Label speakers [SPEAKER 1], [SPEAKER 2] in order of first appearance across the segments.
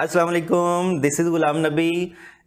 [SPEAKER 1] Aslam this is गुलाम नबी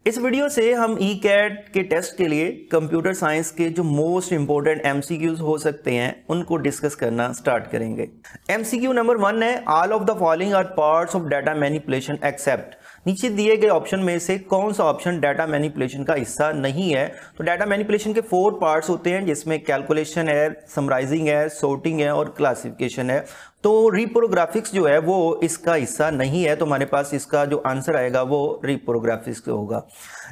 [SPEAKER 1] इस video से हम ई e कैट के टेस्ट के लिए कंप्यूटर साइंस के जो मोस्ट इंपॉर्टेंट एम हो सकते हैं उनको डिस्कस करना स्टार्ट करेंगे एम नंबर वन है all of the following are parts of data manipulation except नीचे दिए गए ऑप्शन में से कौन सा ऑप्शन डाटा मैनिपुलेशन का हिस्सा नहीं है तो डाटा मैनिपुलेशन के फोर पार्ट्स होते हैं जिसमें कैलकुलेशन है समराइजिंग है सोर्टिंग है और क्लासिफिकेशन है तो रिपोरोग्राफिक्स जो है वो इसका हिस्सा नहीं है तो हमारे पास इसका जो आंसर आएगा वो रिपोरोग्राफिक्स होगा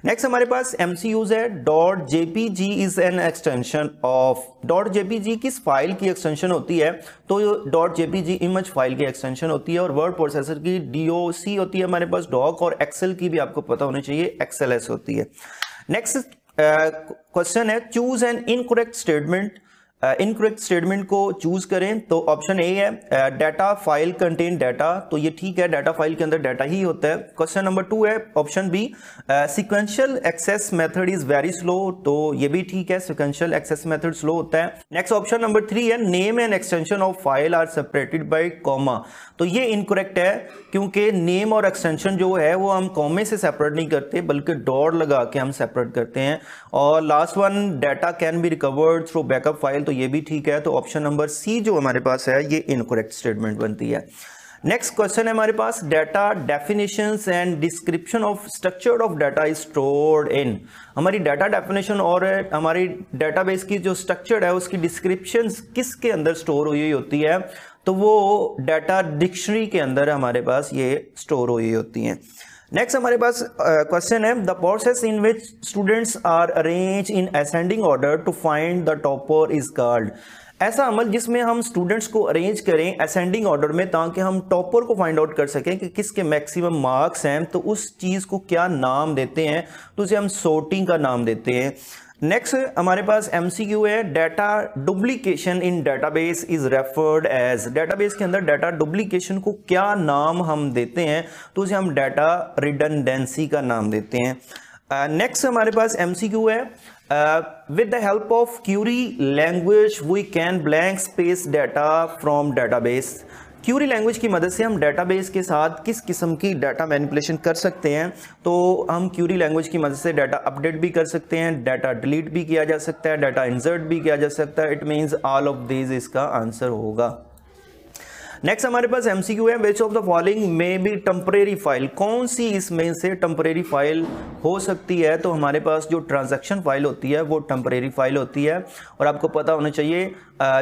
[SPEAKER 1] नेक्स्ट हमारे पास एम है dot JPG is an extension of dot JPG किस फाइल की एक्सटेंशन होती है तो डॉट जेपीजी इमेज फाइल की एक्सटेंशन होती है और वर्ड प्रोसेसर की सी होती है हमारे पास डॉक और एक्सेल की भी आपको पता होनी चाहिए एक्सेल होती है नेक्स्ट क्वेश्चन uh, है choose an incorrect statement incorrect uh, statement को चूज करें तो ऑप्शन ए है डाटा फाइल कंटेन डाटा तो ये ठीक है डाटा फाइल के अंदर डाटा ही होता है क्वेश्चन नंबर टू है option B sequential access method is very slow तो ये भी ठीक है सिक्वेंशियल एक्सेस मेथड स्लो होता है नेक्स्ट ऑप्शन नंबर थ्री है name and extension of file are separated by comma तो ये इनकोरेक्ट है क्योंकि नेम और एक्सटेंशन जो है वो हम कॉमे से सेपरेट नहीं करते बल्कि डॉट लगा के हम सेपरेट करते हैं और last one data can be recovered through backup file तो तो ये भी ठीक है तो ऑप्शन नंबर सी जो हमारे पास है ये इनकोरेक्ट स्टेटमेंट बनती है नेक्स्ट क्वेश्चन है हमारे पास data definition and description of structure of data is stored in हमारी डाटा डेफिनेशन और हमारी डेटाबेस की जो स्ट्रक्चर है उसकी डिस्क्रिप्शन किसके अंदर स्टोर हुई होती है तो वो डाटा डिक्शनरी के अंदर हमारे पास ये स्टोर हुई होती हैं नेक्स्ट हमारे पास क्वेश्चन है the process in which students are arrange in ascending order to find the topper is called ऐसा अमल जिसमें हम स्टूडेंट्स को अरेंज करें असेंडिंग ऑर्डर में ताकि हम टॉपर को फाइंड आउट कर सकें कि किसके मैक्सिमम मार्क्स हैं तो उस चीज़ को क्या नाम देते हैं तो उसे हम सोटिंग का नाम देते हैं नेक्स्ट हमारे पास क्यू है data duplication in base is referred as base के अंदर डाटा डुप्लीकेशन को क्या नाम हम देते हैं तो उसे हम डाटा रिडनडेंसी का नाम देते हैं नेक्स्ट uh, हमारे पास क्यू है with the help of query language we can blank space data from database base query language की मदद से हम डेटाबेस के साथ किस किस्म की डाटा मैनिपुलेशन कर सकते हैं तो हम क्यूरी लैंग्वेज की मदद से डाटा अपडेट भी कर सकते हैं डाटा डिलीट भी किया जा सकता है डाटा इंसर्ट भी किया जा सकता है it means all of this इसका आंसर होगा नेक्स्ट हमारे पास एमसीक्यू है which of the following may be temporary file कौन सी इसमें से टेम्परेरी फाइल हो सकती है तो हमारे पास जो ट्रांजैक्शन फाइल होती है वो टेम्परेरी फाइल होती है और आपको पता होना चाहिए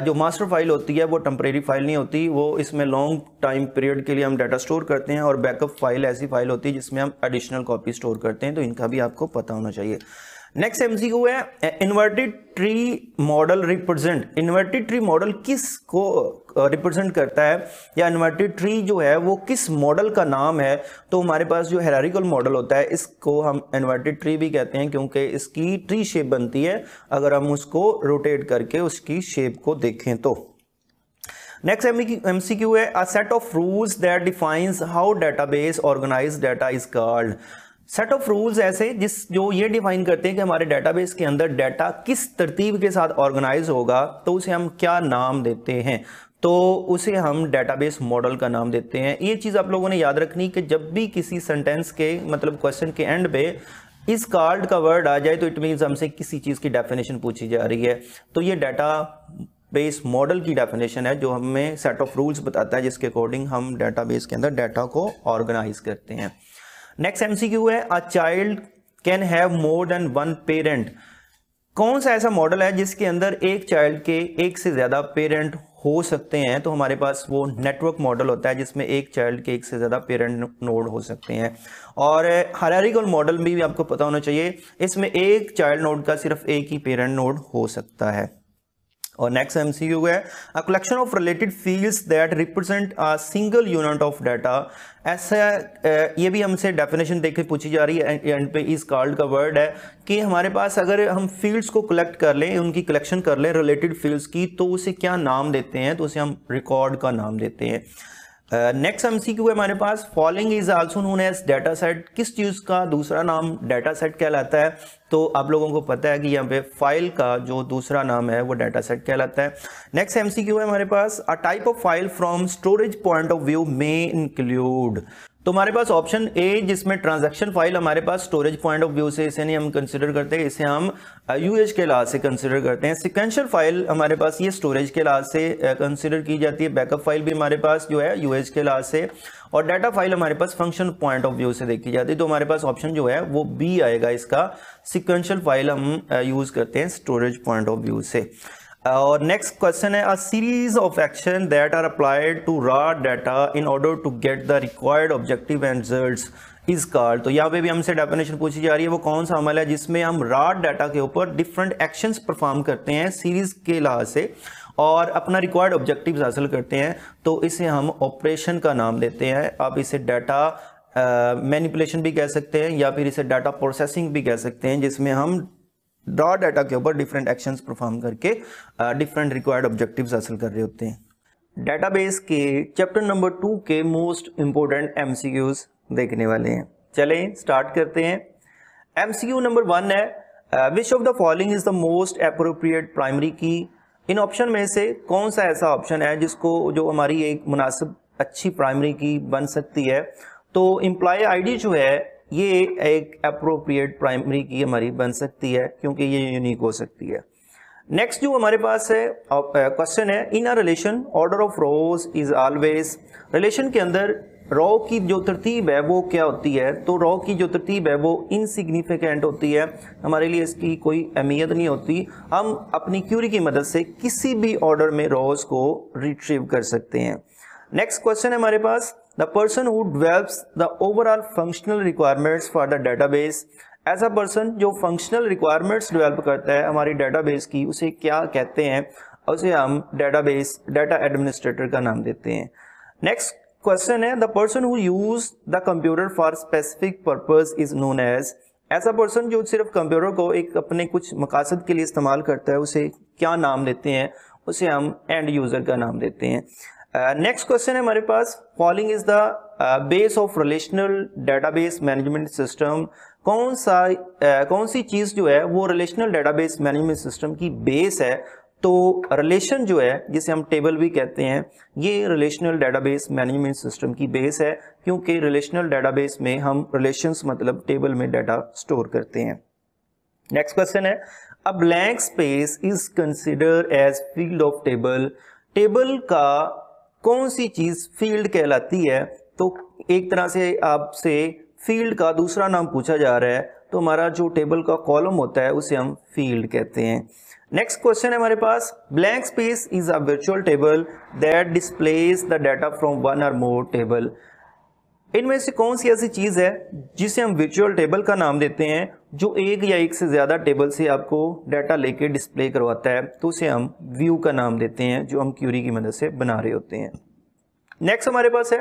[SPEAKER 1] जो मास्टर फाइल होती है वो टेम्परेरी फाइल नहीं होती वो इसमें लॉन्ग टाइम पीरियड के लिए हम डाटा स्टोर करते हैं और बैकअप फाइल ऐसी फाइल होती है जिसमें हम एडिशनल कॉपी स्टोर करते हैं तो इनका भी आपको पता होना चाहिए नेक्स्ट एमसीक्यू है inverted tree model represent inverted tree model किस को रिप्रेजेंट करता है या इन्वर्टेड ट्री जो है वो किस मॉडल का नाम है तो हमारे पास जो हेरारिकल मॉडल होता है इसको हम इन्वर्टेड ट्री भी कहते हैं क्योंकि इसकी ट्री शेप बनती है अगर हम उसको रोटेट करके उसकी शेप को देखें तो नेक्स्ट एम सी क्यू है a set of rules that defines how database organize data is called set of rules ऐसे जिस जो ये डिफाइन करते हैं कि हमारे डेटाबेस के अंदर डाटा किस तरतीब के साथ ऑर्गेनाइज होगा तो उसे हम क्या नाम देते हैं तो उसे हम डेटाबेस मॉडल का नाम देते हैं ये चीज़ आप लोगों ने याद रखनी कि जब भी किसी सेंटेंस के मतलब क्वेश्चन के एंड पे इस कार्ड का वर्ड आ जाए तो इट मीन्स हमसे किसी चीज़ की डेफिनेशन पूछी जा रही है तो ये डाटा बेस मॉडल की डेफिनेशन है जो हमें सेट ऑफ रूल्स बताता है जिसके अकॉर्डिंग हम डेटाबेस के अंदर डाटा को ऑर्गेनाइज करते हैं नेक्स्ट एमसीक्यू है a child can have more than one parent कौन सा ऐसा मॉडल है जिसके अंदर एक चाइल्ड के एक से ज़्यादा पेरेंट हो सकते हैं तो हमारे पास वो नेटवर्क मॉडल होता है जिसमें एक चाइल्ड के एक से ज़्यादा पेरेंट नोड हो सकते हैं और हरारिकल मॉडल भी, भी आपको पता होना चाहिए इसमें एक चाइल्ड नोड का सिर्फ एक ही पेरेंट नोड हो सकता है और नेक्स्ट यू है a collection of related fields that represent a single unit of data ऐसा ये भी हमसे डेफिनेशन देख के पूछी जा रही है एंड पे इस कार्ड का वर्ड है कि हमारे पास अगर हम फील्ड्स को कलेक्ट कर लें उनकी कलेक्शन कर लें रिलेटेड फील्ड्स की तो उसे क्या नाम देते हैं तो उसे हम रिकॉर्ड का नाम देते हैं नेक्स्ट एम सी क्यू है हमारे पास following is also known as data set किस चीज़ का दूसरा नाम डाटा सेट कहलाता है तो आप लोगों को पता है कि यहाँ पे फाइल का जो दूसरा नाम है वो डाटा सेट कहलाता है नेक्स्ट एम सी क्यू है हमारे पास a type of file from storage point of view may include तो हमारे पास ऑप्शन ए जिसमें ट्रांजैक्शन फाइल हमारे पास स्टोरेज पॉइंट ऑफ व्यू से इसे नहीं हम कंसिडर करते इसे हम यूएच uh, UH के लिहाज से कंसिडर करते हैं सिक्वेंशियल फाइल हमारे पास ये स्टोरेज के लिहाज से कंसिडर uh, की जाती है बैकअप फाइल भी हमारे पास जो है यूएच के लिहाज से और डाटा फाइल हमारे पास फंक्शन पॉइंट ऑफ व्यू से देखी जाती है तो हमारे पास ऑप्शन जो है वो बी आएगा इसका सिक्वेंशियल फाइल हम यूज़ करते हैं स्टोरेज पॉइंट ऑफ व्यू से और नेक्स्ट क्वेश्चन है a series of action that are applied to raw data in order to get the required objective and result is called तो यहाँ पे भी हमसे डेफिनेशन पूछी जा रही है वो कौन सा अमल है जिसमें हम रॉ डाटा के ऊपर डिफरेंट एक्शंस परफॉर्म करते हैं सीरीज के लिहाज से और अपना रिक्वायर्ड ऑब्जेक्टिव हासिल करते हैं तो इसे हम ऑपरेशन का नाम देते हैं आप इसे डाटा मैनिपुलेशन uh, भी कह सकते हैं या फिर इसे डाटा प्रोसेसिंग भी कह सकते हैं जिसमें हम ड्रॉ डाटा के ऊपर डिफरेंट एक्शंस परफॉर्म करके डिफरेंट रिक्वायर्ड ऑब्जेक्टिव्स हासिल कर रहे होते हैं डाटाबेस के चैप्टर नंबर टू के मोस्ट इंपॉर्टेंट एम देखने वाले हैं चलें स्टार्ट करते हैं एम नंबर वन है which of the following is the most appropriate primary key in option में से कौन सा ऐसा ऑप्शन है जिसको जो हमारी एक मुनासिब अच्छी प्राइमरी की बन सकती है तो इम्प्लॉय आईडी जो है ये एक अप्रोप्रिएट प्राइमरी की हमारी बन सकती है क्योंकि ये यूनिक हो सकती है नेक्स्ट जो हमारे पास है क्वेश्चन है in a relation order of rows is always relation के अंदर रॉ की जो तरतीब है वो क्या होती है तो रॉ की जो तरतीब है वो इनसिग्निफिकेंट होती है हमारे लिए इसकी कोई अहमियत नहीं होती हम अपनी क्यूरी की मदद से किसी भी ऑर्डर में रॉज को रिट्रीव कर सकते हैं नेक्स्ट क्वेश्चन है हमारे पास the person who develops the overall functional requirements for the database as a person जो फंक्शनल रिक्वायरमेंट्स डिवेल्प करता है हमारी बेस की उसे क्या कहते हैं उसे हम डेटाबेस डाटा एडमिनिस्ट्रेटर का नाम देते हैं नेक्स्ट क्वेश्चन है the person who use the computer for specific purpose is known as ऐसा पर्सन जो सिर्फ कंप्यूटर को एक अपने कुछ मकासद के लिए इस्तेमाल करता है उसे क्या नाम देते हैं उसे हम एंड यूज़र का नाम देते हैं नेक्स्ट uh, क्वेश्चन है हमारे पास following is the base of relational database management system कौन सा uh, कौन सी चीज जो है वो रिलेशनल डेटाबेस मैनेजमेंट सिस्टम की बेस है तो रिलेशन जो है जिसे हम टेबल भी कहते हैं ये रिलेशनल डेटाबेस मैनेजमेंट सिस्टम की बेस है क्योंकि रिलेशनल डेटाबेस में हम रिलेशंस मतलब टेबल में डाटा स्टोर करते हैं नेक्स्ट क्वेश्चन है a blank space is consider as field of table table का कौन सी चीज़ फील्ड कहलाती है तो एक तरह से आपसे फील्ड का दूसरा नाम पूछा जा रहा है तो हमारा जो टेबल का कॉलम होता है उसे हम फील्ड कहते हैं नेक्स्ट क्वेश्चन है हमारे पास blank space is a virtual table that displace the data from one or more table इनमें से कौन सी ऐसी चीज़ है जिसे हम वर्चुअल टेबल का नाम देते हैं जो एक या एक से ज़्यादा टेबल से आपको डाटा लेके डिस्प्ले करवाता है तो उसे हम व्यू का नाम देते हैं जो हम क्यूरी की मदद से बना रहे होते हैं नेक्स्ट हमारे पास है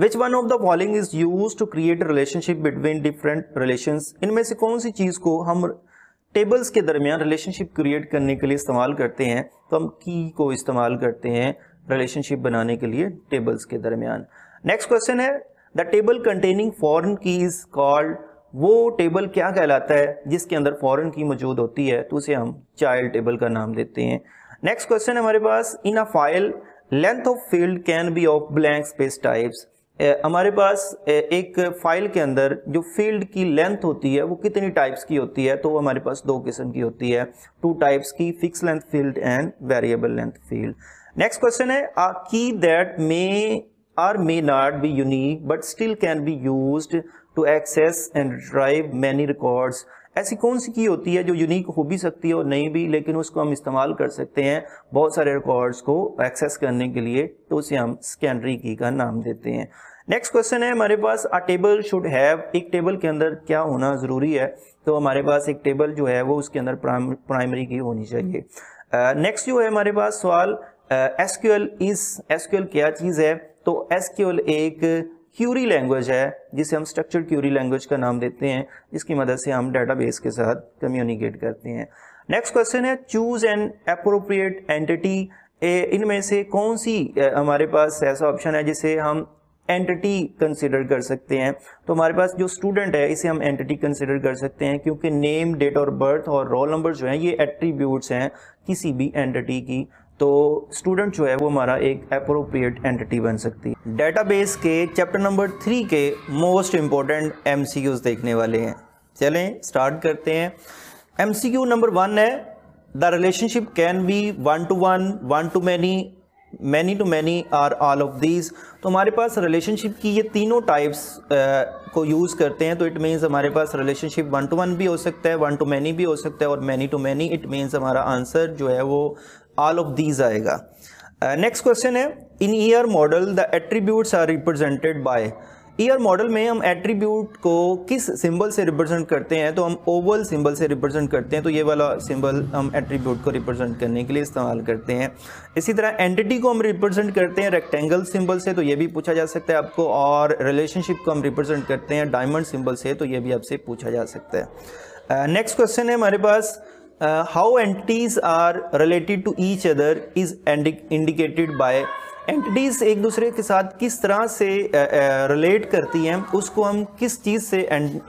[SPEAKER 1] which one of the following is use to create relationship between different relation इनमें से कौन सी चीज़ को हम टेबल्स के दरमियान रिलेशनशिप क्रिएट करने के लिए इस्तेमाल करते हैं तो हम की को इस्तेमाल करते हैं रिलेशनशिप बनाने के लिए टेबल्स के दरमियान नेक्स्ट क्वेश्चन है the table containing foreign key is called वो टेबल क्या कहलाता है जिसके अंदर फॉरन की मौजूद होती है तो उसे हम चाइल्ड टेबल का नाम देते हैं नेक्स्ट क्वेश्चन हमारे पास in a file length of field can be of blank space types हमारे पास एक फाइल के अंदर जो फील्ड की लेंथ होती है वो कितनी टाइप्स की होती है तो हमारे पास दो किस्म की होती है टू टाइप्स की fix length field and variable length field next question है a key that may or may not be unique but still can be used to access and drive many records ऐसी कौन सी की होती है जो unique हो भी सकती है और नहीं भी लेकिन उसको हम इस्तेमाल कर सकते हैं बहुत सारे रिकॉर्ड्स को एक्सेस करने के लिए तो उसे हम स्कैनरी की का नाम देते हैं नेक्स्ट क्वेश्चन है हमारे पास अ टेबल शुड हैव एक टेबल के अंदर क्या होना ज़रूरी है तो हमारे पास एक टेबल जो है वो उसके अंदर प्राइमरी की होनी चाहिए नेक्स्ट uh, जो है हमारे पास सवाल एस इज एसक्यूएल क्या चीज़ है तो एस क्यू एक क्यूरी लैंग्वेज है जिसे हम स्ट्रक्चर्ड क्यूरी लैंग्वेज का नाम देते हैं जिसकी मदद से हम डेटाबेस के साथ कम्युनिकेट करते हैं नेक्स्ट क्वेश्चन है चूज एन अप्रोप्रिएट एंटिटी इनमें से कौन सी हमारे पास ऐसा ऑप्शन है जिसे हम एंटिटी कंसिडर कर सकते हैं तो हमारे पास जो स्टूडेंट है इसे हम एंटिटी कंसिडर कर सकते हैं क्योंकि नेम डेट ऑफ बर्थ और रोल नंबर जो है ये एट्रीब्यूट्स हैं किसी भी एंटिटी की तो स्टूडेंट जो है वो हमारा एक अप्रोप्रिएट एंटिटी बन सकती है डेटाबेस के चैप्टर नंबर थ्री के मोस्ट इम्पॉर्टेंट एम देखने वाले हैं चलें स्टार्ट करते हैं एम नंबर वन है the relationship can be one to one one to many many to many or all of these तो हमारे पास रिलेशनशिप की ये तीनों टाइप्स को यूज़ करते हैं तो इट मीन्स हमारे पास रिलेशनशिप वन टू वन भी हो सकता है वन टू मैनी भी हो सकता है और many to many it means हमारा आंसर जो है वो ऑल ऑफ दीज आएगा नेक्स्ट uh, क्वेश्चन है in ER model the attributes are represented by ER model में हम एट्रीब्यूट को किस सिंबल से रिप्रेजेंट करते हैं तो हम ओवल सिंबल से रिप्रेजेंट करते हैं तो ये वाला सिंबल हम एट्रीब्यूट को रिप्रेजेंट करने के लिए इस्तेमाल करते हैं इसी तरह एंटिटी को हम रिप्रेजेंट करते हैं रेक्टेंगल सिंबल से तो ये भी पूछा जा सकता है आपको और रिलेशनशिप को हम रिप्रेजेंट करते हैं डायमंड सिंबल से तो ये भी आपसे पूछा जा सकता है नेक्स्ट uh, क्वेश्चन है हमारे पास uh, how entities are related to each other is indicated by entities एक दूसरे के साथ किस तरह से रिलेट uh, uh करती हैं उसको हम किस चीज़ से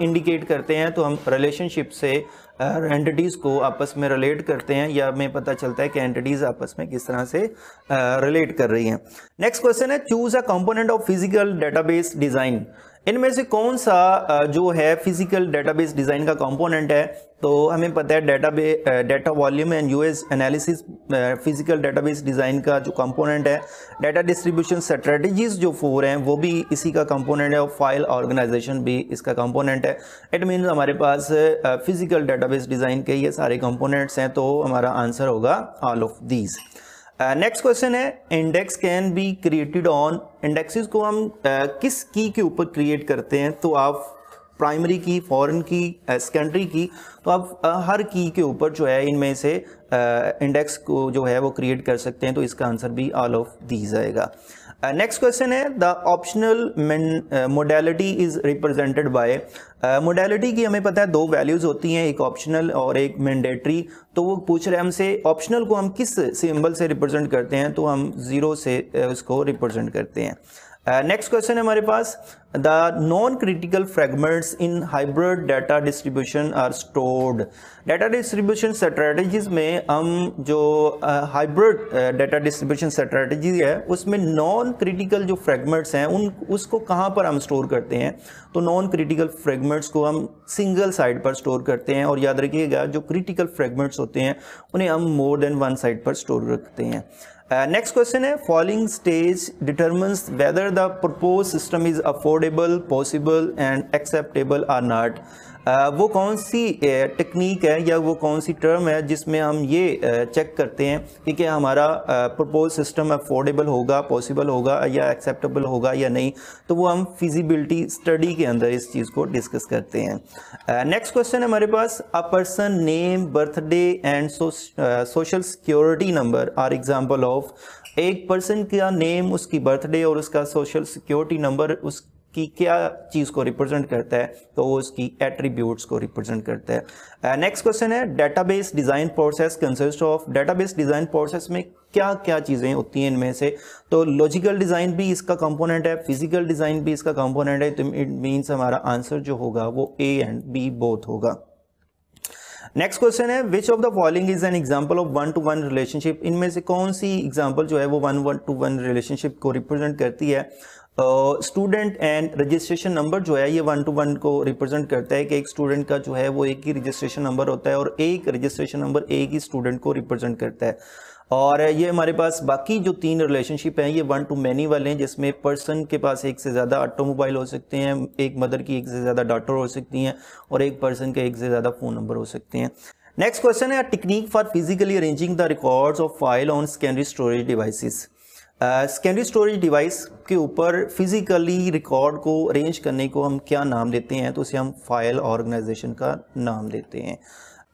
[SPEAKER 1] इंडिकेट करते हैं तो हम रिलेशनशिप से एंटिटीज़ uh, को आपस में रिलेट करते हैं या हमें पता चलता है कि एंटिटीज़ आपस में किस तरह से रिलेट uh, कर रही हैं नेक्स्ट क्वेश्चन है choose a component of physical database design इनमें से कौन सा जो है फिजिकल डेटाबेस डिज़ाइन का कंपोनेंट है तो हमें पता है डेटा बे data volume and US analysis physical database design का जो कंपोनेंट है डेटा डिस्ट्रीब्यूशन स्ट्रेटजीज जो फोर हैं वो भी इसी का कंपोनेंट है और फाइल ऑर्गेनाइजेशन भी इसका कंपोनेंट है इट मीन हमारे पास फिजिकल डेटाबेस डिज़ाइन के ये सारे कंपोनेंट्स हैं तो हमारा आंसर होगा all of these next question है index can be created on indexes को हम uh, किस की के ऊपर क्रिएट करते हैं तो आप प्राइमरी की फॉरेन की सेकेंडरी की तो आप हर की के ऊपर जो है इनमें से इंडेक्स को जो है वो क्रिएट कर सकते हैं तो इसका आंसर भी ऑल ऑफ दी जाएगा नेक्स्ट क्वेश्चन है the optional modality is represented by modality की हमें पता है दो वैल्यूज होती हैं एक ऑप्शनल और एक मैंडेटरी तो वो पूछ रहे हैं हमसे ऑप्शनल को हम किस सिंबल से रिप्रेजेंट करते हैं तो हम जीरो से उसको रिप्रेजेंट करते हैं नेक्स्ट uh, क्वेश्चन है हमारे पास the non critical fragments in hybrid data distribution are stored data distribution strategies में हम जो हाइब्रिड डाटा डिस्ट्रीब्यूशन स्ट्रेटजी है उसमें नॉन क्रिटिकल जो फ्रेगमेंट्स हैं उन उसको कहाँ पर हम स्टोर करते हैं तो नॉन क्रिटिकल फ्रेगमेंट्स को हम सिंगल साइड पर स्टोर करते हैं और याद रखिएगा जो क्रिटिकल फ्रेगमेंट्स होते हैं उन्हें हम मोर देन वन साइड पर स्टोर रखते हैं नेक्स्ट uh, क्वेश्चन है following stage determines whether the propose system is affordable possible and acceptable or not वो कौन सी टेक्निक uh, है या वो कौन सी टर्म है जिसमें हम ये चेक uh, करते हैं कि क्या हमारा प्रपोज सिस्टम अफोर्डेबल होगा पॉसिबल होगा या एक्सेप्टेबल होगा या नहीं तो वो हम फिजिबिलिटी स्टडी के अंदर इस चीज़ को डिस्कस करते हैं नेक्स्ट क्वेश्चन है हमारे पास a person name birthday and social security number are example of of एक पर्सन का नेम उसकी बर्थडे और उसका सोशल सिक्योरिटी नंबर उस कि क्या चीज़ को रिप्रेजेंट करता है तो वो उसकी एट्रीब्यूट्स को रिप्रेजेंट करता है नेक्स्ट uh, क्वेश्चन है database design process consist of database design process में क्या क्या चीज़ें होती हैं इनमें से तो लॉजिकल डिज़ाइन भी इसका कंपोनेंट है फिजिकल डिज़ाइन भी इसका कंपोनेंट है तो इट मीन्स हमारा आंसर जो होगा वो ए एंड बी बोथ होगा नेक्स्ट क्वेश्चन है which of the following is an example of one to one relationship इनमें से कौन सी एग्जाम्पल जो है वो one one to one relationship को रिप्रेजेंट करती है स्टूडेंट एंड रजिस्ट्रेशन नंबर जो है ये वन टू वन को रिप्रेजेंट करता है कि एक स्टूडेंट का जो है वो एक ही रजिस्ट्रेशन नंबर होता है और एक रजिस्ट्रेशन नंबर एक ही स्टूडेंट को रिप्रेजेंट करता है और ये हमारे पास बाकी जो तीन रिलेशनशिप हैं ये वन टू मैनी वाले हैं जिसमें पर्सन के पास एक से ज़्यादा ऑटोमोबाइल हो सकते हैं एक मदर की एक से ज़्यादा डॉटर हो सकती हैं और एक पर्सन के एक से ज़्यादा फ़ोन नंबर हो सकते हैं नेक्स्ट क्वेश्चन है technique for physically arranging the records of file on secondary storage devices secondary storage device के ऊपर फिजिकली रिकॉर्ड को अरेंज करने को हम क्या नाम देते हैं तो उसे हम फाइल ऑर्गेनाइजेशन का नाम देते हैं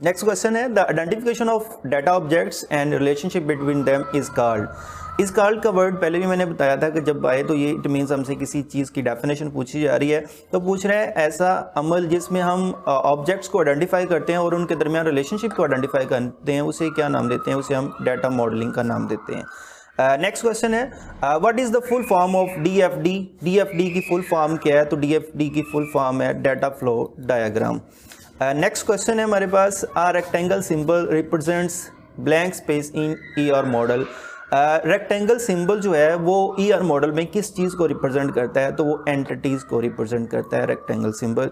[SPEAKER 1] नेक्स्ट क्वेश्चन है the identification of data objects and relationship between them is called इस कार्ड का वर्ड पहले भी मैंने बताया था कि जब आए तो ये इट मीन्स हमसे किसी चीज़ की डेफिनेशन पूछी जा रही है तो पूछ रहे हैं ऐसा अमल जिसमें हम ऑब्जेक्ट्स uh, को आइडेंटिफाई करते हैं और उनके दरमियान रिलेशनशिप को आइडेंटिफाई करते हैं उसे क्या नाम देते हैं उसे हम डाटा मॉडलिंग का नाम देते हैं नेक्स्ट uh, क्वेश्चन है what is the full form of DFD DFD की फुल फॉर्म क्या है तो डीएफडी की फुल फॉर्म है data flow diagram next question है हमारे पास a rectangle symbol represents blank space in E R model rectangle symbol जो है वो ई आर मॉडल में किस चीज़ को रिप्रेजेंट करता है तो वो एंटिटीज़ को रिप्रेजेंट करता है रेक्टेंगल सिंबल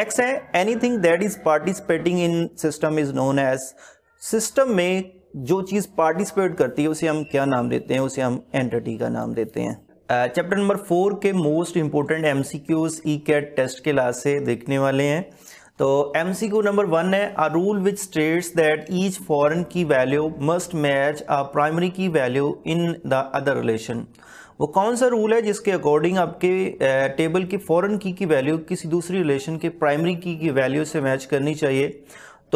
[SPEAKER 1] नेक्स्ट है anything that is participating in system is known as system में जो चीज़ पार्टिसिपेट करती है उसे हम क्या नाम देते हैं उसे हम एंटिटी का नाम देते हैं चैप्टर नंबर फोर के most important M C Qs E cat test के लास्ट से देखने वाले हैं तो M C Q number one है a rule which states that each foreign key value must match a primary key value in the other relation वो कौन सा रूल है जिसके अकॉर्डिंग आपके टेबल की फॉरन की की वैल्यू किसी दूसरी रिलेशन के प्राइमरी की की वैल्यू से मैच करनी चाहिए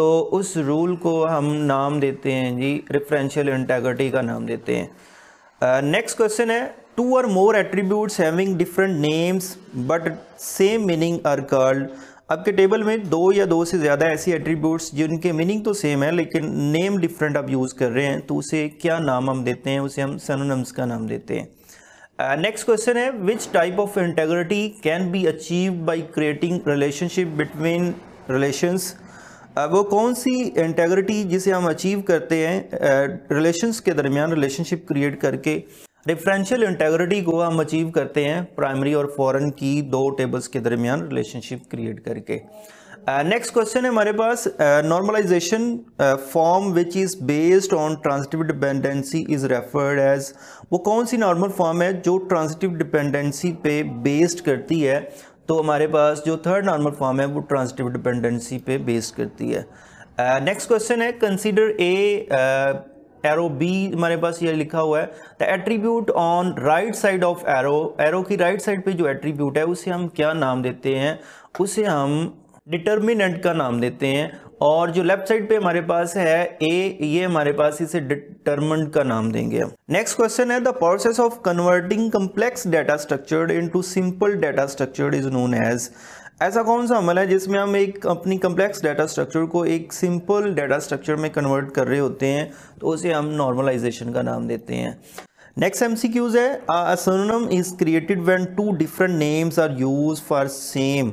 [SPEAKER 1] तो उस रूल को हम नाम देते हैं जी रिफरेंशियल इंटेग्रिटी का नाम देते हैं नेक्स्ट uh, क्वेश्चन है two or more attributes having different names but same meaning are called आपके टेबल में दो या दो से ज़्यादा ऐसी एट्रीब्यूट्स जिनके मीनिंग तो सेम है लेकिन नेम डिफरेंट आप यूज़ कर रहे हैं तो उसे क्या नाम हम देते हैं उसे हम सनोनम्स का नाम देते हैं नेक्स्ट क्वेश्चन है which type of integrity can be achieve by creating relationship between relations वो कौन सी इंटेग्रिटी जिसे हम अचीव करते हैं रिलेशंस के दरमियान रिलेशनशिप क्रिएट करके डिफरेंशियल इंटेग्रिटी को हम अचीव करते हैं प्राइमरी और फॉरेन की दो टेबल्स के दरमियान रिलेशनशिप क्रिएट करके नेक्स्ट क्वेश्चन है हमारे पास normalization form which is based on transitive dependency is referred as वो कौन सी नॉर्मल फॉर्म है जो ट्रांसिटिव डिपेंडेंसी पे बेस्ड करती है तो हमारे पास जो थर्ड नॉर्मल फॉर्म है वो ट्रांसटिव डिपेंडेंसी पे बेस करती है नेक्स्ट uh, क्वेश्चन है कंसिडर ए एरो बी हमारे पास ये लिखा हुआ है the attribute on right side of arrow arrow की राइट साइड पे जो एट्रीब्यूट है उसे हम क्या नाम देते हैं उसे हम डिटर्मिनेंट का नाम देते हैं और जो लेफ्ट साइड पे हमारे पास है ए ये हमारे पास इसे डिटर्मन का नाम देंगे हम नेक्स्ट क्वेश्चन है the process of converting complex data in into simple data structure is known as ऐसा कौन सा अमल है जिसमें हम एक अपनी कम्प्लेक्स डाटा स्ट्रक्चर को एक सिंपल डाटा स्ट्रक्चर में कन्वर्ट कर रहे होते हैं तो उसे हम नॉर्मलाइजेशन का नाम देते हैं नेक्स्ट एम सी क्यूज है created two different names are use for same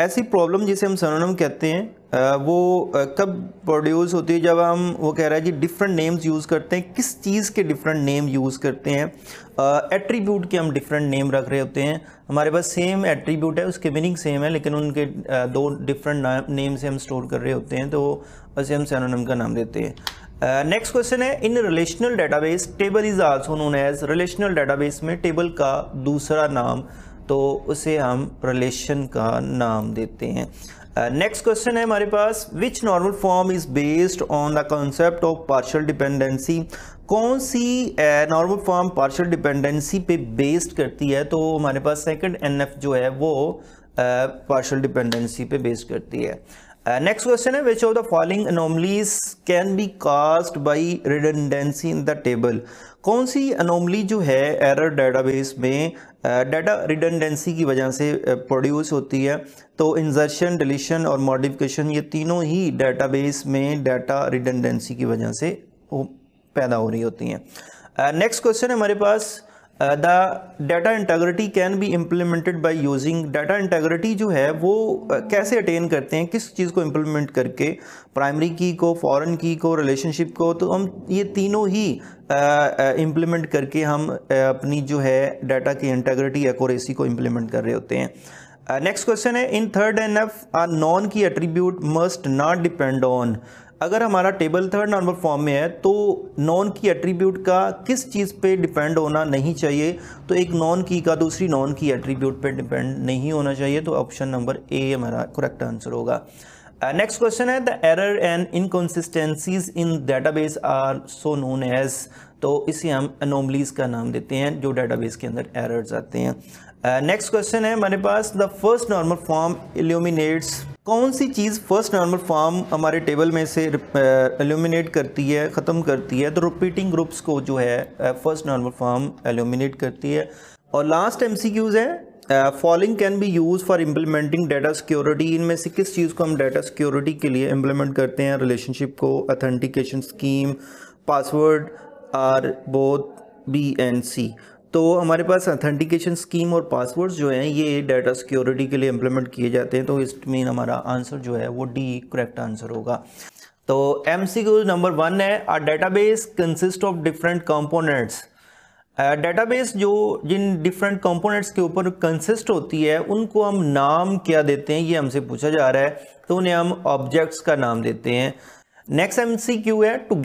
[SPEAKER 1] ऐसी प्रॉब्लम जिसे हम सरोनम कहते हैं वो कब प्रोड्यूस होती है जब हम वो कह रहा है कि डिफरेंट नेम्स यूज़ करते हैं किस चीज़ के डिफरेंट नेम यूज़ करते हैं एट्रीब्यूट के हम डिफरेंट नेम रख रहे होते हैं हमारे पास सेम एट्रीब्यूट है उसके मीनिंग सेम है लेकिन उनके दो डिफरेंट नेम से हम स्टोर कर रहे होते हैं तो उसे हम सैनोनम का नाम देते हैं नेक्स्ट क्वेश्चन है in relational database table is also known as relational database में टेबल का दूसरा नाम तो उसे हम रिलेशन का नाम देते हैं नेक्स्ट uh, क्वेश्चन है हमारे पास which normal form is based on the concept of partial dependency कौन सी नॉर्मल फॉर्म पार्शल डिपेंडेंसी पे बेस्ड करती है तो हमारे पास सेकंड एनएफ जो है वो पार्शल uh, डिपेंडेंसी पे बेस्ड करती है नेक्स्ट uh, क्वेश्चन है which of the following anomalies can be caused by redundancy in the table कौन सी अनोमली जो है एरर डेटाबेस में डाटा रिडेंडेंसी की वजह से प्रोड्यूस होती है तो इंजर्शन डिलीशन और मॉडिफिकेशन ये तीनों ही डेटाबेस में डाटा रिडेंडेंसी की वजह से पैदा हो रही होती हैं नेक्स्ट क्वेश्चन है हमारे पास the data integrity can be implemented by using data integrity जो है वो uh, कैसे अटेन करते हैं किस चीज़ को इम्प्लीमेंट करके प्राइमरी की को फॉरन की को रिलेशनशिप को तो हम ये तीनों ही इम्प्लीमेंट uh, uh करके हम uh, अपनी जो है डाटा की इंटेग्रिटी एकोरेसी को इम्प्लीमेंट कर रहे होते हैं नेक्स्ट क्वेश्चन है in third N F are non key attribute must not depend on अगर हमारा टेबल थर्ड नॉर्मल फॉर्म में है तो नॉन की एट्रीब्यूट का किस चीज़ पे डिपेंड होना नहीं चाहिए तो एक नॉन की का दूसरी नॉन की एट्रीब्यूट पे डिपेंड नहीं होना चाहिए तो ऑप्शन नंबर ए हमारा करेक्ट आंसर होगा नेक्स्ट uh, क्वेश्चन है the error and inconsistencies in database are so known as तो इसे हम अनोमलीज का नाम देते हैं जो डेटाबेस के अंदर एरर्स आते हैं नेक्स्ट uh, क्वेश्चन है हमारे पास the first normal form eliminates कौन सी चीज़ फर्स्ट नॉर्मल फॉर्म हमारे टेबल में से एल्यूमिनेट करती है ख़त्म करती है तो रिपीटिंग ग्रुप्स को जो है फर्स्ट नॉर्मल फॉर्म एल्यूमिनेट करती है और लास्ट एम है following can be use for implementing data security इनमें से किस चीज़ को हम डाटा सिक्योरिटी के लिए इम्प्लीमेंट करते हैं रिलेशनशिप को authentication scheme password are both B and C तो हमारे पास अथेंटिकेशन स्कीम और पासवर्ड्स जो हैं ये डाटा सिक्योरिटी के लिए इम्प्लीमेंट किए जाते हैं तो इसमें हमारा आंसर जो है वो डी करेक्ट आंसर होगा तो एम नंबर वन है a database consist of different components database जो जिन डिफरेंट कंपोनेंट्स के ऊपर कंसिस्ट होती है उनको हम नाम क्या देते हैं ये हमसे पूछा जा रहा है तो उन्हें हम ऑब्जेक्ट्स का नाम देते हैं सी क्यू है to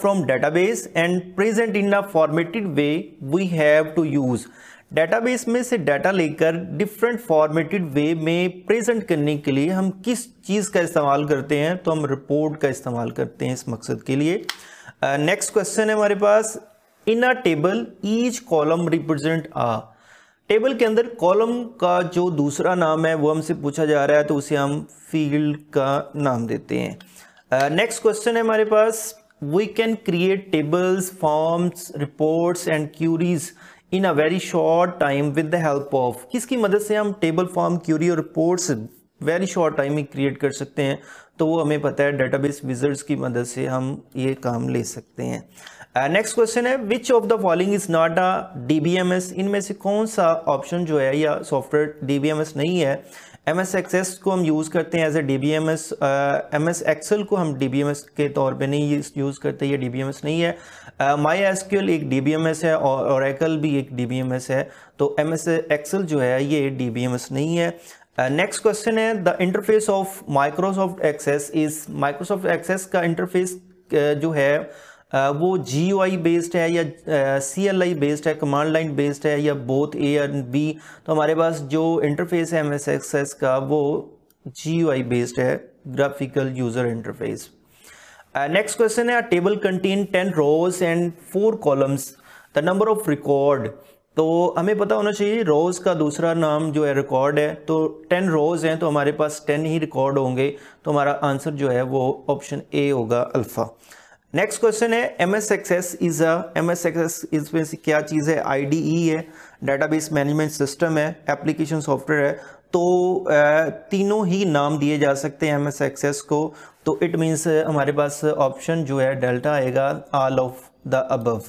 [SPEAKER 1] from data base and present in a a way we have to use use. Database में से डाटा लेकर डिफरेंट फॉर्मेटेड वे में प्रेजेंट करने के लिए हम किस चीज़ का इस्तेमाल करते हैं तो हम रिपोर्ट का इस्तेमाल करते हैं इस मकसद के लिए नेक्स्ट uh, क्वेश्चन है हमारे पास in a table each column represent a table के अंदर कॉलम का जो दूसरा नाम है वो हमसे पूछा जा रहा है तो उसे हम फील्ड का नाम देते हैं नेक्स्ट uh, क्वेश्चन है हमारे पास we can create tables forms reports and queries in a very short time with the help of किसकी मदद से हम टेबल फॉर्म क्यूरी और रिपोर्ट्स वेरी शॉर्ट टाइम में क्रिएट कर सकते हैं तो वो हमें पता है डेटाबेस विजर्ड्स की मदद से हम ये काम ले सकते हैं नेक्स्ट uh, क्वेश्चन है which of the following is not a D B M S इनमें से कौन सा ऑप्शन जो है या software D B M S नहीं है एम एस एक्सेस को हम यूज़ करते हैं as a D B M S M S Excel को हम डी बी एम एस के तौर पे नहीं यूज़ करते ये डी बी एम एस नहीं है माई एस क्यूल एक डी बी एम एस है और ओरेकल भी एक डी बी एम एस है तो एम एस एक्सेल जो है ये डी बी एम एस नहीं है नेक्स्ट uh, क्वेश्चन है the interface of Microsoft Access is Microsoft Access का इंटरफेस uh, जो है वो जी ओ आई बेस्ड है या सी एल आई बेस्ड है कमांड लाइन बेस्ड है या बोथ ए एंड बी तो हमारे पास जो इंटरफेस है एम एस एस का वो जी ओ आई बेस्ड है graphical user interface next question है table contain ten rows and four columns the number of record तो हमें पता होना चाहिए रोज़ का दूसरा नाम जो है रिकॉर्ड है तो टेन रोज़ हैं तो हमारे पास टेन ही रिकॉर्ड होंगे तो हमारा आंसर जो है वो ऑप्शन ए होगा अल्फ़ा नेक्स्ट क्वेश्चन है M S Access is M S Access इसमें से क्या चीज़ है आई डी ई है डाटाबेस मैनेजमेंट सिस्टम है एप्लीकेशन सॉफ्टवेयर है तो तीनों ही नाम दिए जा सकते हैं एम एस एक्सेस को तो इट मीन्स हमारे पास ऑप्शन जो है डेल्टा आएगा all of the above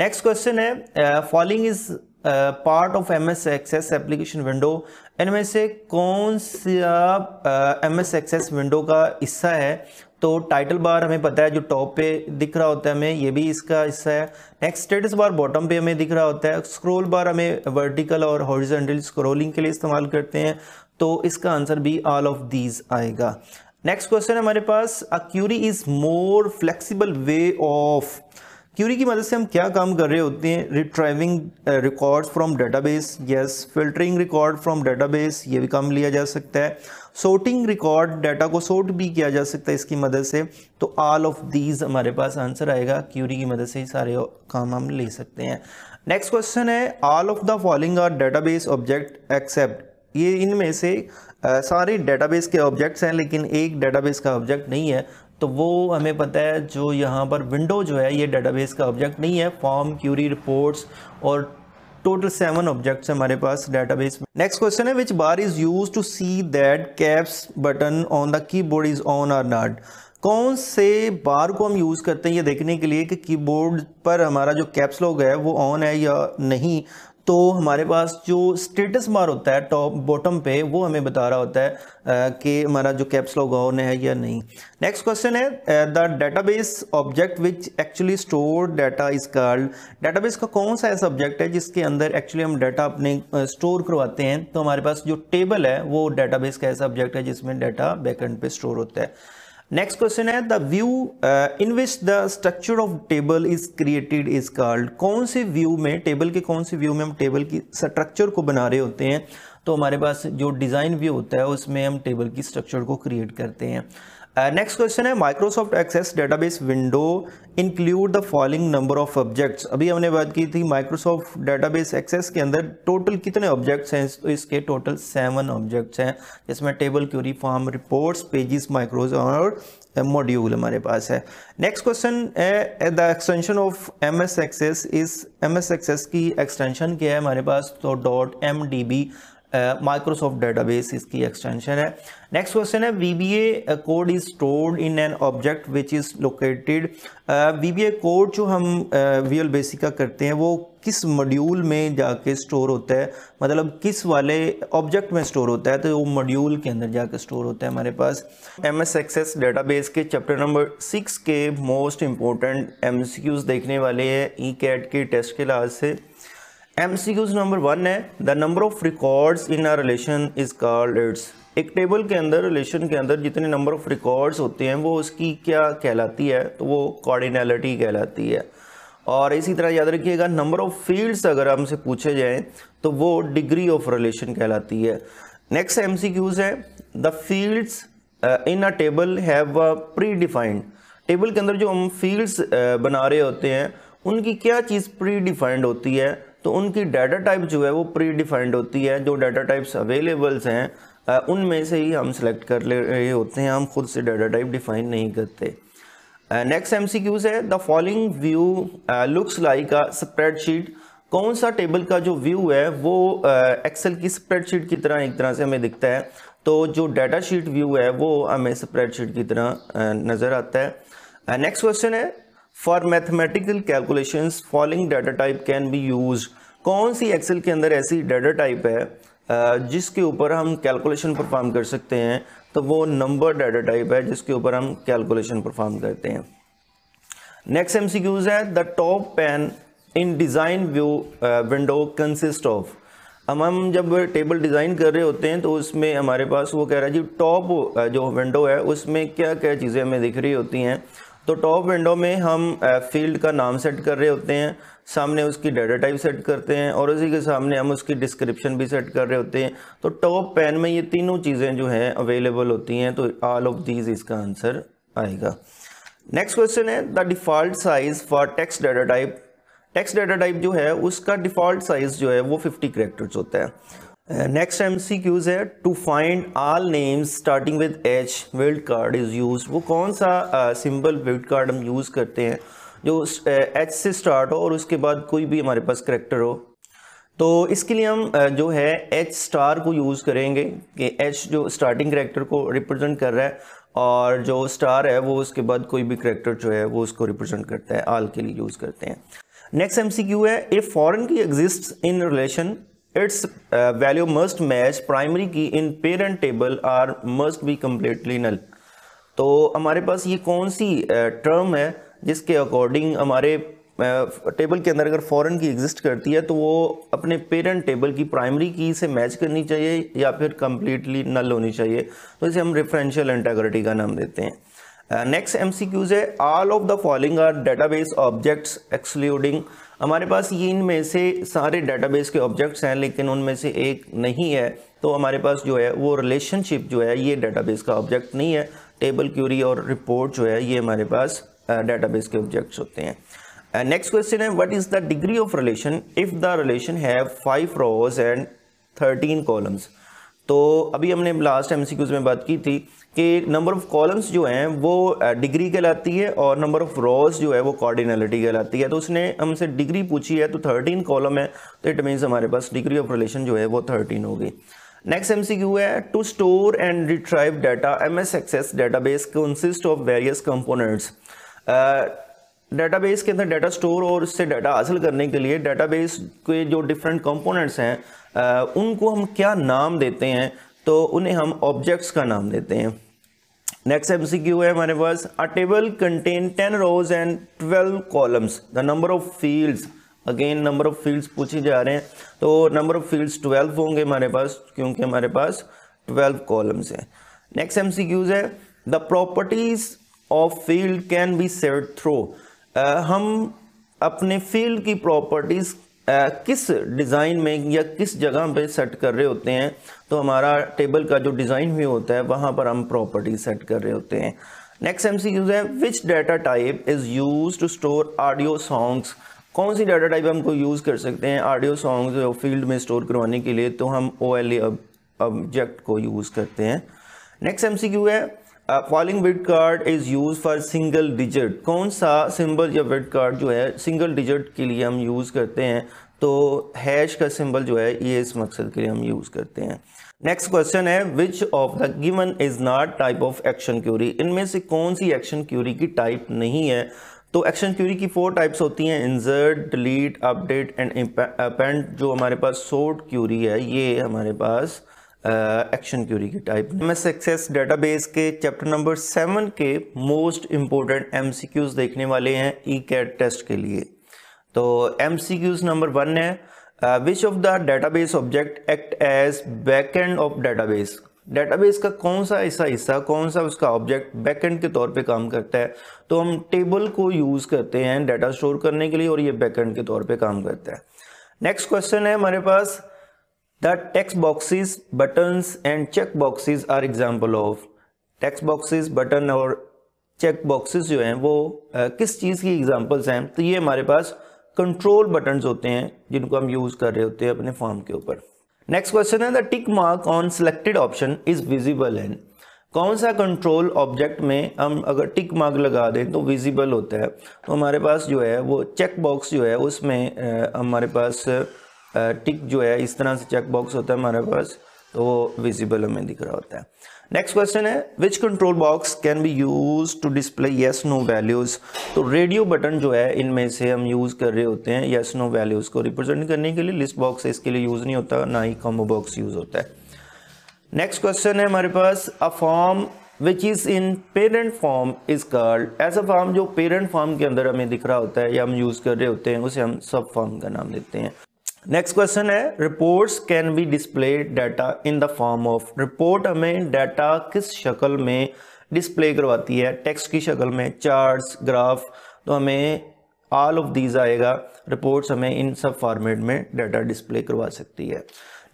[SPEAKER 1] next question है following is part of M S Access application window इनमें से कौन सा एम एस एक्सेस विंडो का हिस्सा है तो टाइटल बार हमें पता है जो टॉप पे दिख रहा होता है हमें ये भी इसका हिस्सा है नेक्स्ट स्टेटस बार बॉटम पे हमें दिख रहा होता है स्क्रोल बार हमें वर्टिकल और हॉरिजेंटल स्क्रोलिंग के लिए इस्तेमाल करते हैं तो इसका आंसर भी ऑल ऑफ दीज आएगा नेक्स्ट क्वेश्चन हमारे पास a query is more flexible way of query की मदद मतलब से हम क्या काम कर रहे होते हैं retrieving records from database yes filtering record from database ये भी काम लिया जा सकता है सोर्टिंग रिकॉर्ड डाटा को सोर्ट भी किया जा सकता है इसकी मदद से तो ऑल ऑफ दीज हमारे पास आंसर आएगा क्यूरी की मदद से ही सारे काम हम ले सकते हैं नेक्स्ट क्वेश्चन है all of the following are database object except ये इनमें से आ, सारे डेटाबेस के ऑब्जेक्ट्स हैं लेकिन एक डेटाबेस का ऑब्जेक्ट नहीं है तो वो हमें पता है जो यहाँ पर विंडो जो है ये डेटाबेस का ऑब्जेक्ट नहीं है फॉर्म क्यूरी रिपोर्ट्स और टोटल सेवन ऑब्जेक्ट्स हमारे पास डेटाबेस में नेक्स्ट क्वेश्चन है which bar is use to see that caps button on the keyboard is on or not कौन से बार को हम यूज़ करते हैं ये देखने के लिए कि कीबोर्ड पर हमारा जो कैप्स लॉक है वो ऑन है या नहीं तो हमारे पास जो स्टेटस बार होता है टॉप बॉटम पे वो हमें बता रहा होता है कि हमारा जो कैप्स लॉग ऑन है या नहीं नेक्स्ट क्वेश्चन है the database object which actually store data is called database का कौन सा ऐसा ऑब्जेक्ट है जिसके अंदर एक्चुअली हम डाटा अपने स्टोर करवाते हैं तो हमारे पास जो टेबल है वो डाटाबेस का ऐसा ऑब्जेक्ट है जिसमें डाटा बैकेंड पे स्टोर होता है नेक्स्ट क्वेश्चन है the view in which the structure of table is created is called कौन से व्यू में टेबल के कौन से व्यू में हम टेबल की स्ट्रक्चर को बना रहे होते हैं तो हमारे पास जो डिज़ाइन व्यू होता है उसमें हम टेबल की स्ट्रक्चर को क्रिएट करते हैं नेक्स्ट uh, क्वेश्चन है Microsoft Access database window include the following number of objects अभी हमने बात की थी माइक्रोसॉफ्ट डेटाबेस एक्सेस के अंदर टोटल कितने ऑब्जेक्ट्स हैं तो इसके टोटल सेवन ऑब्जेक्ट्स हैं जिसमें table query form reports pages macros और मॉड्यूल uh, हमारे पास है नेक्स्ट क्वेश्चन है the extension of M S Access इस एम एस एक्सेस की एक्सटेंशन क्या है हमारे पास तो dot M D B Microsoft database इसकी एक्सटेंशन है नेक्स्ट क्वेश्चन है V B A code is stored in an object which is located V B A code जो हम वी एल बेसिक का करते हैं वो किस मॉड्यूल में जाके स्टोर होता है मतलब किस वाले ऑब्जेक्ट में स्टोर होता है तो वो मॉड्यूल के अंदर जाके स्टोर होता है हमारे पास एम एस एक्सेस डेटाबेस के चैप्टर नंबर सिक्स के most important M C Qs देखने वाले हैं ई e कैट के टेस्ट के लिहाज से M C Qs number one है the number of records in a relation is called it's एक टेबल के अंदर रिलेशन के अंदर जितने नंबर ऑफ रिकॉर्ड्स होते हैं वो उसकी क्या कहलाती है तो वो कॉर्डिनेलिटी कहलाती है और इसी तरह याद रखिएगा नंबर ऑफ फील्ड्स अगर हमसे पूछे जाएँ तो वो डिग्री ऑफ रिलेशन कहलाती है नेक्स्ट एम सी क्यूज है the fields in a table have predefined table के अंदर जो हम फील्ड्स uh, बना रहे होते हैं उनकी क्या चीज़ प्री डिफाइंड होती है तो उनकी डाटा टाइप जो है वो प्री डिफाइंड होती है जो डाटा टाइप्स अवेलेबल्स हैं उनमें से ही हम सेलेक्ट कर ले रहे होते हैं हम खुद से डाटा टाइप डिफाइन नहीं करते नेक्स्ट एम सी क्यूज है the following view looks like a spreadsheet कौन सा टेबल का जो व्यू है वो एक्सेल uh, की स्प्रेडशीट की तरह एक तरह से हमें दिखता है तो जो डाटा शीट व्यू है वो हमें स्प्रेडशीट की तरह uh, नज़र आता है नेक्स्ट क्वेश्चन है for mathematical calculation following data type can be use कौन सी एक्सेल के अंदर ऐसी डाटा टाइप है जिसके ऊपर हम कैलकुलेशन परफॉर्म कर सकते हैं तो वो नंबर डाटा टाइप है जिसके ऊपर हम कैलकुलेशन परफॉर्म करते हैं नेक्स्ट एम सी क्यूज है the top pane in design view window consist of हम हम जब टेबल डिज़ाइन कर रहे होते हैं तो उसमें हमारे पास वो कह रहा है जी टॉप जो विंडो है उसमें क्या क्या चीज़ें हमें दिख रही होती हैं तो टॉप विंडो में हम फील्ड का नाम सेट कर रहे होते हैं सामने उसकी डाटा टाइप सेट करते हैं और उसी के सामने हम उसकी डिस्क्रिप्शन भी सेट कर रहे होते हैं तो टॉप पेन में ये तीनों चीज़ें जो हैं अवेलेबल होती हैं तो ऑल ऑफ दीज इसका आंसर आएगा नेक्स्ट क्वेश्चन है the default size for text data type text data type जो है उसका डिफ़ॉल्ट साइज़ जो है वो फिफ्टी करेक्टर्स होता है नेक्स्ट एम सी क्यूज है to find all names starting with H world card is use वो कौन सा सिंबल वर्ल्ड कार्ड हम यूज़ करते हैं जो एच uh, से स्टार्ट हो और उसके बाद कोई भी हमारे पास करेक्टर हो तो इसके लिए हम uh, जो है एच स्टार को यूज़ करेंगे कि एच जो स्टार्टिंग करेक्टर को रिप्रेजेंट कर रहा है और जो स्टार है वो उसके बाद कोई भी करेक्टर जो है वो उसको रिप्रेजेंट करता है आल के लिए यूज़ करते हैं नेक्स्ट एम सी क्यू है a foreign key exist in relation its value must match primary key in parent table or must be completely null तो हमारे पास ये कौन सी टर्म uh, है जिसके अकॉर्डिंग हमारे टेबल uh, के अंदर अगर फॉरेन की एग्जिस्ट करती है तो वो अपने पेरेंट टेबल की प्राइमरी की से मैच करनी चाहिए या फिर कम्प्लीटली नल होनी चाहिए तो इसे हम रेफरेंशियल इंटेग्रिटी का नाम देते हैं नेक्स्ट एम सी क्यूज है all of the following are database objects excluding हमारे पास ये इनमें से सारे डेटाबेस के ऑब्जेक्ट्स हैं लेकिन उनमें से एक नहीं है तो हमारे पास जो है वो रिलेशनशिप जो है ये डेटाबेस का ऑब्जेक्ट नहीं है टेबल क्यूरी और रिपोर्ट जो है ये हमारे पास डेटाबेस के ऑब्जेक्ट्स होते हैं नेक्स्ट क्वेश्चन है what is the degree of relation if the relation have five rows and thirteen columns तो अभी हमने लास्ट एम में बात की थी कि नंबर ऑफ़ कॉलम्स जो हैं वो डिग्री कहलाती है और नंबर ऑफ़ रोज जो है वो कॉर्डिनलिटी कहलाती है तो उसने हमसे डिग्री पूछी है तो थर्टीन कॉलम है तो इट मीन्स हमारे पास डिग्री ऑफ रिलेशन जो है वो थर्टीन होगी नेक्स्ट एमसीक्यू है to store and retrieve data M S Access data base consist of various components database के अंदर डाटा स्टोर और उससे डाटा हासिल करने के लिए डाटाबेस के जो डिफरेंट कंपोनेंट्स हैं उनको हम क्या नाम देते हैं तो उन्हें हम ऑब्जेक्ट्स का नाम देते हैं नेक्स्ट एम क्यू है हमारे पास a table contain ten rows and twelve columns the number of fields again number of fields पूछे जा रहे हैं तो नंबर ऑफ फील्ड्स ट्वेल्व होंगे हमारे पास क्योंकि हमारे पास ट्वेल्व कॉलम्स हैं नेक्स्ट एम क्यूज है the properties of field can be set through हम अपने फील्ड की प्रॉपर्टीज किस डिज़ाइन में या किस जगह पे सेट कर रहे होते हैं तो हमारा टेबल का जो डिज़ाइन भी होता है वहाँ पर हम प्रॉपर्टी सेट कर रहे होते हैं नेक्स्ट एम सी है which data type is use to store audio songs कौन सी डाटा टाइप हमको यूज़ कर सकते हैं ऑडियो सॉन्ग्स फील्ड में स्टोर करवाने के लिए तो हम ओ एल ऑब्जेक्ट को यूज़ करते हैं नेक्स्ट एम है following wildcard is use for single digit कौन सा सिंबल या विड कार्ड जो है सिंगल डिजिट के लिए हम यूज़ करते हैं तो हैश का सिंबल जो है ये इस मकसद के लिए हम यूज़ करते हैं नेक्स्ट क्वेश्चन है which of the given is not type of action query इनमें से कौन सी एक्शन क्यूरी की टाइप नहीं है तो एक्शन क्यूरी की फोर टाइप्स होती हैं insert delete update and append जो हमारे पास शॉर्ट क्यूरी है ये हमारे पास एक्शन क्यूरी के टाइप में एक्सेस सक्सेस डेटाबेस के चैप्टर नंबर सेवन के मोस्ट इम्पोर्टेंट एमसीक्यूज देखने वाले हैं ई कैट टेस्ट के लिए तो एमसीक्यूज नंबर वन है which of the database object act as back end of database database का कौन सा ऐसा हिस्सा कौन सा उसका ऑब्जेक्ट बैकएंड के तौर पे काम करता है तो हम टेबल को यूज़ करते हैं डाटा स्टोर करने के लिए और ये बैकएंड के तौर पे काम करता है नेक्स्ट क्वेश्चन है हमारे पास the text boxes buttons and check boxes are example of text boxes button और चेक boxes जो हैं वो आ, किस चीज़ की एग्जाम्पल्स हैं तो ये हमारे पास कंट्रोल बटन्स होते हैं जिनको हम यूज़ कर रहे होते हैं अपने फॉर्म के ऊपर नेक्स्ट क्वेश्चन है the tick mark on selected option is visible and कौन सा कंट्रोल ऑब्जेक्ट में हम अगर टिक मार्क लगा दें तो विजिबल होता है तो हमारे पास जो है वो चेक बॉक्स जो है उसमें हमारे पास टिक जो है इस तरह से चेक बॉक्स होता है हमारे पास तो वो विजिबल हमें दिख रहा होता है नेक्स्ट क्वेश्चन है which control box can be use to display yes no values तो रेडियो बटन जो है इनमें से हम यूज कर रहे होते हैं येस नो वैल्यूज को रिप्रेजेंट करने के लिए लिस्ट बॉक्स इसके लिए यूज नहीं होता ना ही कॉम्बो बॉक्स यूज होता है नेक्स्ट क्वेश्चन है हमारे पास a form which is in parent form is called ऐसा फॉर्म जो पेरेंट फॉर्म के अंदर हमें दिख रहा होता है या हम यूज कर रहे होते हैं उसे हम सब फॉर्म का नाम देते हैं नेक्स्ट क्वेश्चन है reports can be display data in the form of report हमें डाटा किस शक्ल में डिस्प्ले करवाती है टेक्स्ट की शक्ल में चार्ट्स ग्राफ तो हमें ऑल ऑफ दीज आएगा रिपोर्ट्स हमें इन सब फॉर्मेट में डाटा डिस्प्ले करवा सकती है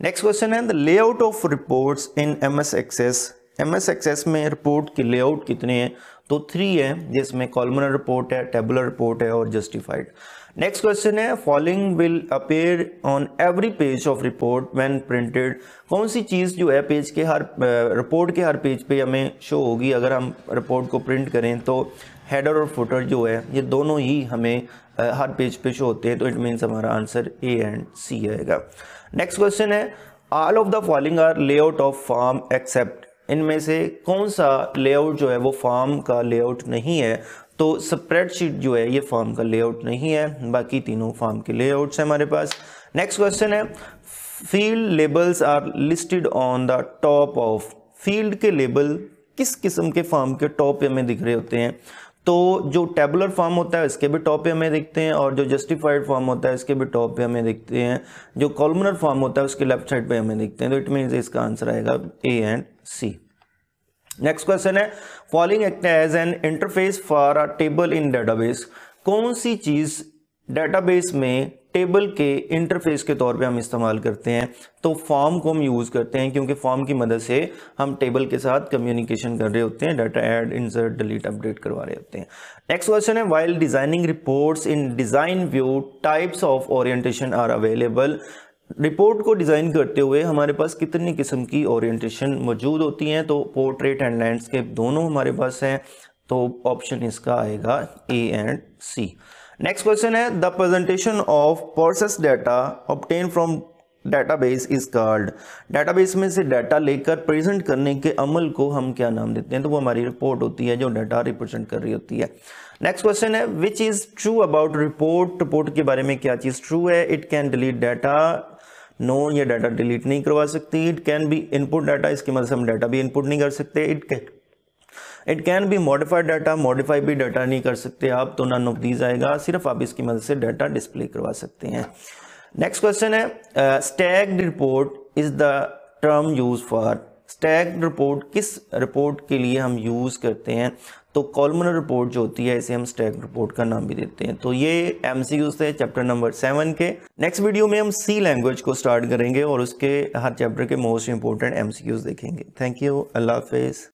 [SPEAKER 1] नेक्स्ट क्वेश्चन है the layout of reports in M S access M S access में रिपोर्ट के लेआउट कितने हैं तो थ्री है जिसमें कॉलमनर रिपोर्ट है टेबुलर रिपोर्ट है और जस्टिफाइड नेक्स्ट क्वेश्चन है following will appear on every page of report when printed कौन सी चीज़ जो है पेज के हर रिपोर्ट के हर पेज पे हमें शो होगी अगर हम रिपोर्ट को प्रिंट करें तो हेडर और फुटर जो है ये दोनों ही हमें हर पेज पे शो होते हैं तो इट मीन्स हमारा आंसर ए एंड सी आएगा नेक्स्ट क्वेश्चन है all of the following are layout of form except इनमें से कौन सा लेआउट जो है वो फार्म का लेआउट नहीं है तो स्प्रेडशीट जो है ये फॉर्म का लेआउट नहीं है बाकी तीनों फॉर्म के लेआउट्स हैं हमारे पास नेक्स्ट क्वेश्चन है field labels are listed on the top of field के लेबल किस किस्म के फॉर्म के टॉप पे हमें दिख रहे होते हैं तो जो टेबुलर फॉर्म होता है इसके भी टॉप पे हमें देखते हैं और जो जस्टिफाइड फॉर्म होता है इसके भी टॉप पे हमें देखते हैं जो कॉलमनर फॉर्म होता है उसके लेफ्ट साइड पे हमें देखते हैं तो इट मीन्स इसका आंसर आएगा A and C next question है following act as an interface for a table in database कौन सी चीज डेटाबेस में टेबल के इंटरफेस के तौर पे हम इस्तेमाल करते हैं तो फॉर्म को हम यूज़ करते हैं क्योंकि फॉर्म की मदद से हम टेबल के साथ कम्युनिकेशन कर रहे होते हैं data add insert delete update करवा रहे होते हैं नेक्स्ट क्वेश्चन है while designing reports in design view types of orientation are available report को डिज़ाइन करते हुए हमारे पास कितनी किस्म की ओरिएंटेशन मौजूद होती हैं तो पोर्ट्रेट एंड लैंडस्केप दोनों हमारे पास हैं तो ऑप्शन इसका आएगा A and C next question है the presentation of process data obtain from database is called database में से डाटा लेकर प्रेजेंट करने के अमल को हम क्या नाम देते हैं तो वो हमारी रिपोर्ट होती है जो डाटा रिप्रेजेंट कर रही होती है नेक्स्ट क्वेश्चन है which is true about report report के बारे में क्या चीज़ ट्रू है it can delete data no ये डाटा डिलीट नहीं करवा सकती it can be input data इसकी मदद से हम डाटा भी इनपुट नहीं कर सकते it it can be modified data modify भी डाटा नहीं कर सकते आप तो नन ऑफ दीज आएगा सिर्फ आप इसकी मदद से डाटा डिस्प्ले करवा सकते हैं नेक्स्ट क्वेश्चन है stag report is the term use for stag report किस रिपोर्ट के लिए हम यूज करते हैं तो कॉलमनर रिपोर्ट जो होती है इसे हम स्टैक रिपोर्ट का नाम भी देते हैं तो ये एम सी थे चैप्टर नंबर सेवन के नेक्स्ट वीडियो में हम सी लैंग्वेज को स्टार्ट करेंगे और उसके हर चैप्टर के मोस्ट इंपॉर्टेंट एम देखेंगे थैंक यू अल्लाह हाफिज़